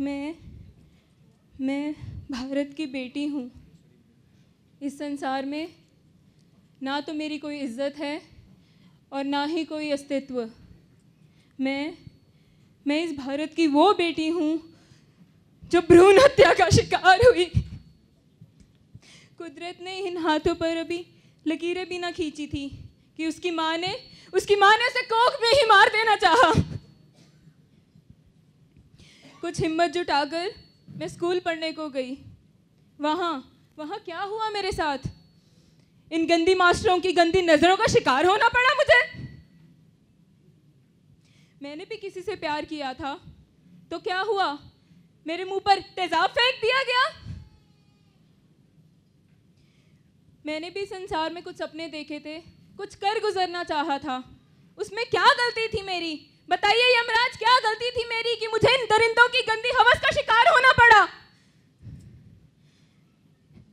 मैं मैं भारत की बेटी हूँ इस संसार में ना तो मेरी कोई इज्जत है और ना ही कोई अस्तित्व मैं मैं इस भारत की वो बेटी हूँ जो भ्रूण हत्या का शिकार हुई कुदरत ने इन हाथों पर अभी लकीरें भी ना खींची थी कि उसकी माँ ने उसकी माँ ने उसे कोख में ही मार देना चाहा कुछ हिम्मत जुटाकर मैं स्कूल पढ़ने को गई वहाँ वहाँ क्या हुआ मेरे साथ इन गंदी मास्टरों की गंदी नज़रों का शिकार होना पड़ा मुझे मैंने भी किसी से प्यार किया था तो क्या हुआ मेरे मुंह पर तेजाब फेंक दिया गया मैंने भी संसार में कुछ सपने देखे थे कुछ कर गुजरना चाहा था उसमें क्या गलती थी मेरी बताइए यमराज क्या गलती थी मेरी कि मुझे इन दरिंदों की गंदी हवस का शिकार होना पड़ा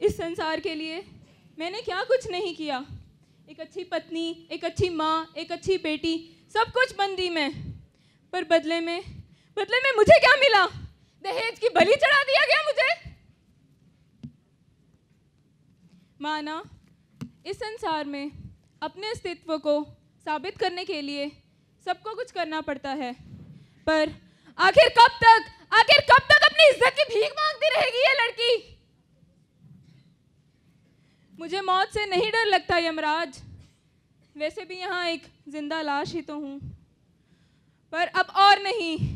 इस संसार के लिए मैंने क्या कुछ नहीं किया एक अच्छी पत्नी एक अच्छी माँ एक अच्छी बेटी सब कुछ बन दी मैं पर बदले में बदले में मुझे क्या मिला दहेज की बलि चढ़ा दिया गया मुझे माना इस संसार में अपने अस्तित्व को साबित करने के लिए सबको कुछ करना पड़ता है पर आखिर कब तक आखिर कब तक अपनी इज्जत की भीख मांगती रहेगी ये लड़की मुझे मौत से नहीं डर लगता यमराज वैसे भी यहाँ एक जिंदा लाश ही तो हूँ पर अब और नहीं